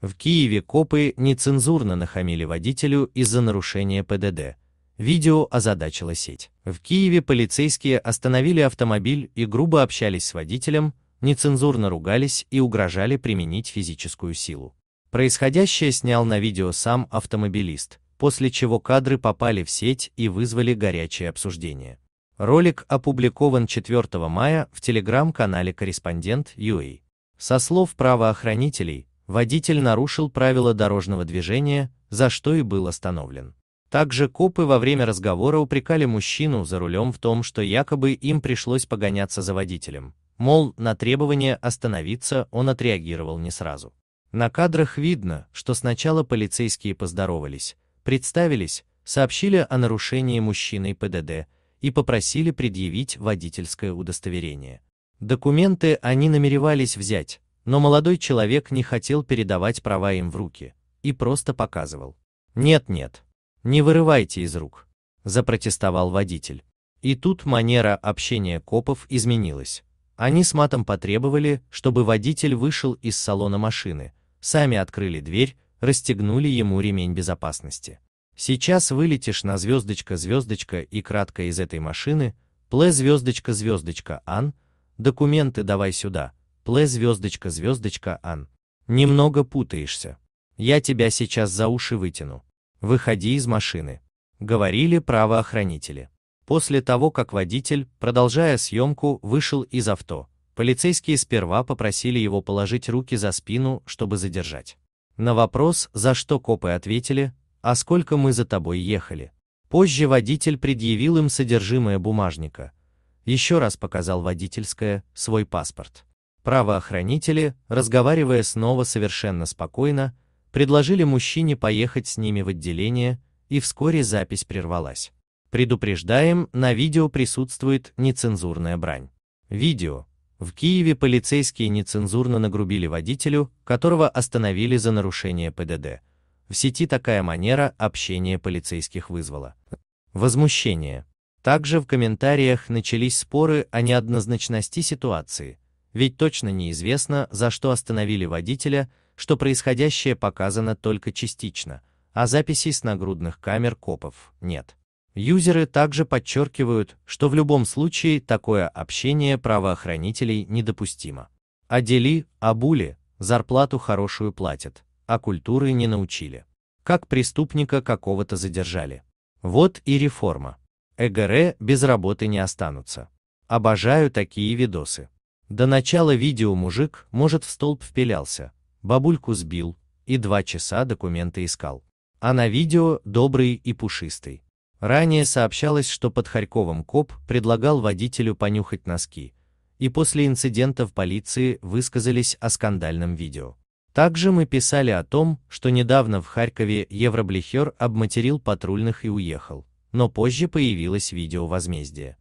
В Киеве копы нецензурно нахамили водителю из-за нарушения ПДД. Видео озадачила сеть. В Киеве полицейские остановили автомобиль и грубо общались с водителем, нецензурно ругались и угрожали применить физическую силу. Происходящее снял на видео сам автомобилист, после чего кадры попали в сеть и вызвали горячее обсуждение. Ролик опубликован 4 мая в телеграм-канале «Корреспондент.ua». Со слов правоохранителей, водитель нарушил правила дорожного движения, за что и был остановлен. Также копы во время разговора упрекали мужчину за рулем в том, что якобы им пришлось погоняться за водителем, мол, на требование остановиться он отреагировал не сразу. На кадрах видно, что сначала полицейские поздоровались, представились, сообщили о нарушении мужчиной ПДД и попросили предъявить водительское удостоверение. Документы они намеревались взять, но молодой человек не хотел передавать права им в руки и просто показывал. «Нет-нет, не вырывайте из рук», – запротестовал водитель. И тут манера общения копов изменилась. Они с матом потребовали, чтобы водитель вышел из салона машины, сами открыли дверь, расстегнули ему ремень безопасности. Сейчас вылетишь на звездочка-звездочка и кратко из этой машины, пле звездочка-звездочка Ан, документы давай сюда, Плэ звездочка звездочка Ан. Немного путаешься. Я тебя сейчас за уши вытяну. Выходи из машины. Говорили правоохранители. После того, как водитель, продолжая съемку, вышел из авто, полицейские сперва попросили его положить руки за спину, чтобы задержать. На вопрос, за что копы ответили, а сколько мы за тобой ехали. Позже водитель предъявил им содержимое бумажника. Еще раз показал водительское, свой паспорт. Правоохранители, разговаривая снова совершенно спокойно, предложили мужчине поехать с ними в отделение, и вскоре запись прервалась. Предупреждаем, на видео присутствует нецензурная брань. Видео. В Киеве полицейские нецензурно нагрубили водителю, которого остановили за нарушение ПДД. В сети такая манера общения полицейских вызвала. Возмущение. Также в комментариях начались споры о неоднозначности ситуации – ведь точно неизвестно, за что остановили водителя, что происходящее показано только частично, а записей с нагрудных камер копов нет. Юзеры также подчеркивают, что в любом случае такое общение правоохранителей недопустимо. Одели, а обули, а зарплату хорошую платят, а культуры не научили. Как преступника какого-то задержали. Вот и реформа. ЭГР без работы не останутся. Обожаю такие видосы. До начала видео мужик, может, в столб впилялся, бабульку сбил и два часа документы искал. А на видео добрый и пушистый. Ранее сообщалось, что под Харьковом коп предлагал водителю понюхать носки, и после инцидента в полиции высказались о скандальном видео. Также мы писали о том, что недавно в Харькове евроблихер обматерил патрульных и уехал, но позже появилось видео возмездия.